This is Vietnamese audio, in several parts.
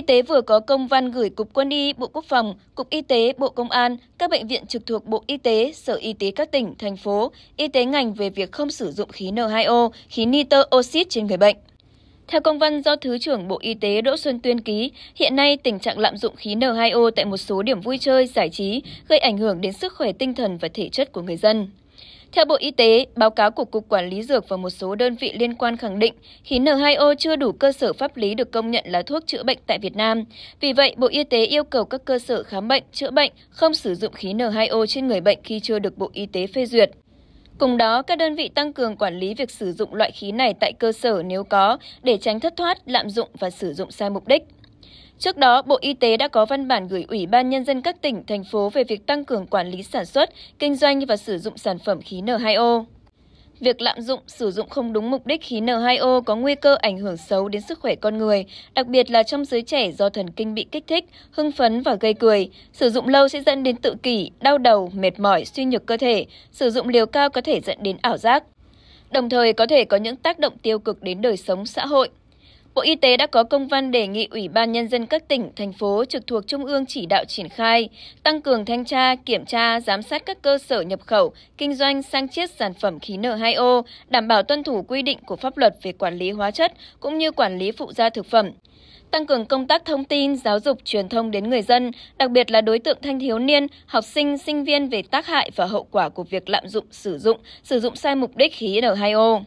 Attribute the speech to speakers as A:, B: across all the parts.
A: Y tế vừa có công văn gửi Cục Quân y, Bộ Quốc phòng, Cục Y tế, Bộ Công an, các bệnh viện trực thuộc Bộ Y tế, Sở Y tế các tỉnh, thành phố, y tế ngành về việc không sử dụng khí N2O, khí nitơ oxit trên người bệnh. Theo công văn do Thứ trưởng Bộ Y tế Đỗ Xuân Tuyên ký, hiện nay tình trạng lạm dụng khí N2O tại một số điểm vui chơi, giải trí gây ảnh hưởng đến sức khỏe tinh thần và thể chất của người dân. Theo Bộ Y tế, báo cáo của Cục Quản lý Dược và một số đơn vị liên quan khẳng định khí N2O chưa đủ cơ sở pháp lý được công nhận là thuốc chữa bệnh tại Việt Nam. Vì vậy, Bộ Y tế yêu cầu các cơ sở khám bệnh, chữa bệnh không sử dụng khí N2O trên người bệnh khi chưa được Bộ Y tế phê duyệt. Cùng đó, các đơn vị tăng cường quản lý việc sử dụng loại khí này tại cơ sở nếu có để tránh thất thoát, lạm dụng và sử dụng sai mục đích. Trước đó, Bộ Y tế đã có văn bản gửi Ủy ban Nhân dân các tỉnh, thành phố về việc tăng cường quản lý sản xuất, kinh doanh và sử dụng sản phẩm khí N2O. Việc lạm dụng, sử dụng không đúng mục đích khí N2O có nguy cơ ảnh hưởng xấu đến sức khỏe con người, đặc biệt là trong giới trẻ do thần kinh bị kích thích, hưng phấn và gây cười. Sử dụng lâu sẽ dẫn đến tự kỷ, đau đầu, mệt mỏi, suy nhược cơ thể. Sử dụng liều cao có thể dẫn đến ảo giác. Đồng thời có thể có những tác động tiêu cực đến đời sống xã hội. Bộ Y tế đã có công văn đề nghị Ủy ban Nhân dân các tỉnh, thành phố trực thuộc Trung ương chỉ đạo triển khai, tăng cường thanh tra, kiểm tra, giám sát các cơ sở nhập khẩu, kinh doanh sang chiết sản phẩm khí N2O, đảm bảo tuân thủ quy định của pháp luật về quản lý hóa chất cũng như quản lý phụ gia thực phẩm tăng cường công tác thông tin, giáo dục, truyền thông đến người dân, đặc biệt là đối tượng thanh thiếu niên, học sinh, sinh viên về tác hại và hậu quả của việc lạm dụng, sử dụng, sử dụng sai mục đích khí N2O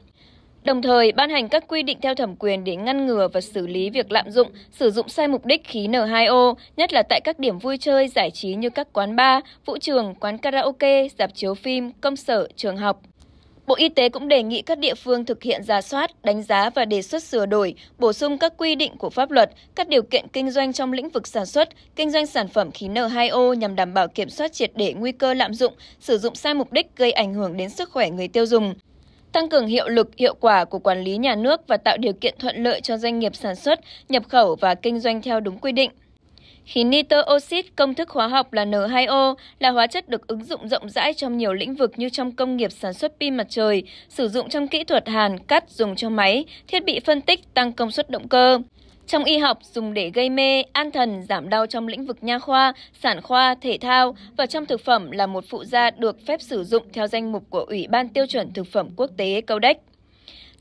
A: đồng thời ban hành các quy định theo thẩm quyền để ngăn ngừa và xử lý việc lạm dụng, sử dụng sai mục đích khí N2O, nhất là tại các điểm vui chơi, giải trí như các quán bar, vũ trường, quán karaoke, dạp chiếu phim, công sở, trường học. Bộ Y tế cũng đề nghị các địa phương thực hiện ra soát, đánh giá và đề xuất sửa đổi, bổ sung các quy định của pháp luật, các điều kiện kinh doanh trong lĩnh vực sản xuất, kinh doanh sản phẩm khí N2O nhằm đảm bảo kiểm soát triệt để nguy cơ lạm dụng, sử dụng sai mục đích gây ảnh hưởng đến sức khỏe người tiêu dùng tăng cường hiệu lực, hiệu quả của quản lý nhà nước và tạo điều kiện thuận lợi cho doanh nghiệp sản xuất, nhập khẩu và kinh doanh theo đúng quy định. Khí nitơ oxit công thức hóa học là N2O là hóa chất được ứng dụng rộng rãi trong nhiều lĩnh vực như trong công nghiệp sản xuất pin mặt trời, sử dụng trong kỹ thuật hàn cắt dùng cho máy, thiết bị phân tích tăng công suất động cơ. Trong y học, dùng để gây mê, an thần, giảm đau trong lĩnh vực nha khoa, sản khoa, thể thao và trong thực phẩm là một phụ gia được phép sử dụng theo danh mục của Ủy ban Tiêu chuẩn Thực phẩm Quốc tế CODEX.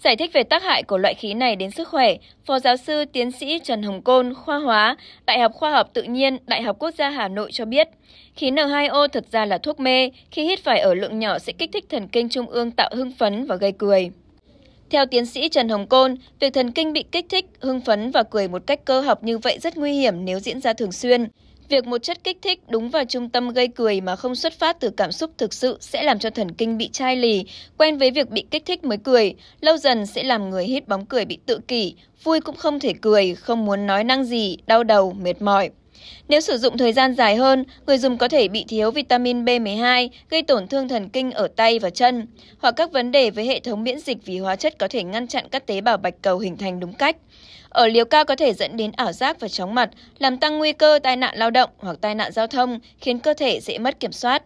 A: Giải thích về tác hại của loại khí này đến sức khỏe, Phó giáo sư tiến sĩ Trần Hồng Côn, khoa hóa, Đại học Khoa học Tự nhiên, Đại học Quốc gia Hà Nội cho biết, khí N2O thật ra là thuốc mê, khi hít phải ở lượng nhỏ sẽ kích thích thần kinh trung ương tạo hưng phấn và gây cười. Theo tiến sĩ Trần Hồng Côn, việc thần kinh bị kích thích, hưng phấn và cười một cách cơ học như vậy rất nguy hiểm nếu diễn ra thường xuyên. Việc một chất kích thích đúng vào trung tâm gây cười mà không xuất phát từ cảm xúc thực sự sẽ làm cho thần kinh bị chai lì, quen với việc bị kích thích mới cười, lâu dần sẽ làm người hít bóng cười bị tự kỷ, vui cũng không thể cười, không muốn nói năng gì, đau đầu, mệt mỏi. Nếu sử dụng thời gian dài hơn, người dùng có thể bị thiếu vitamin B12, gây tổn thương thần kinh ở tay và chân, hoặc các vấn đề với hệ thống miễn dịch vì hóa chất có thể ngăn chặn các tế bào bạch cầu hình thành đúng cách. Ở liều cao có thể dẫn đến ảo giác và chóng mặt, làm tăng nguy cơ tai nạn lao động hoặc tai nạn giao thông, khiến cơ thể dễ mất kiểm soát.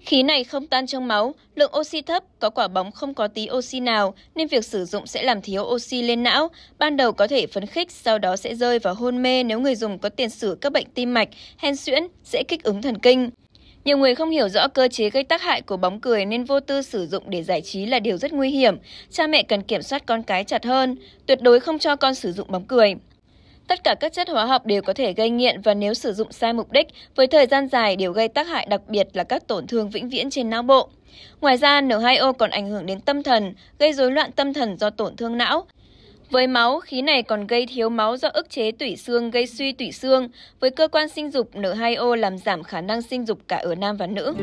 A: Khí này không tan trong máu, lượng oxy thấp, có quả bóng không có tí oxy nào nên việc sử dụng sẽ làm thiếu oxy lên não, ban đầu có thể phấn khích, sau đó sẽ rơi vào hôn mê nếu người dùng có tiền sử các bệnh tim mạch, hen suyễn, dễ kích ứng thần kinh. Nhiều người không hiểu rõ cơ chế gây tác hại của bóng cười nên vô tư sử dụng để giải trí là điều rất nguy hiểm. Cha mẹ cần kiểm soát con cái chặt hơn, tuyệt đối không cho con sử dụng bóng cười. Tất cả các chất hóa học đều có thể gây nghiện và nếu sử dụng sai mục đích, với thời gian dài đều gây tác hại đặc biệt là các tổn thương vĩnh viễn trên não bộ. Ngoài ra, N2O còn ảnh hưởng đến tâm thần, gây rối loạn tâm thần do tổn thương não. Với máu, khí này còn gây thiếu máu do ức chế tủy xương gây suy tủy xương. Với cơ quan sinh dục, N2O làm giảm khả năng sinh dục cả ở nam và nữ.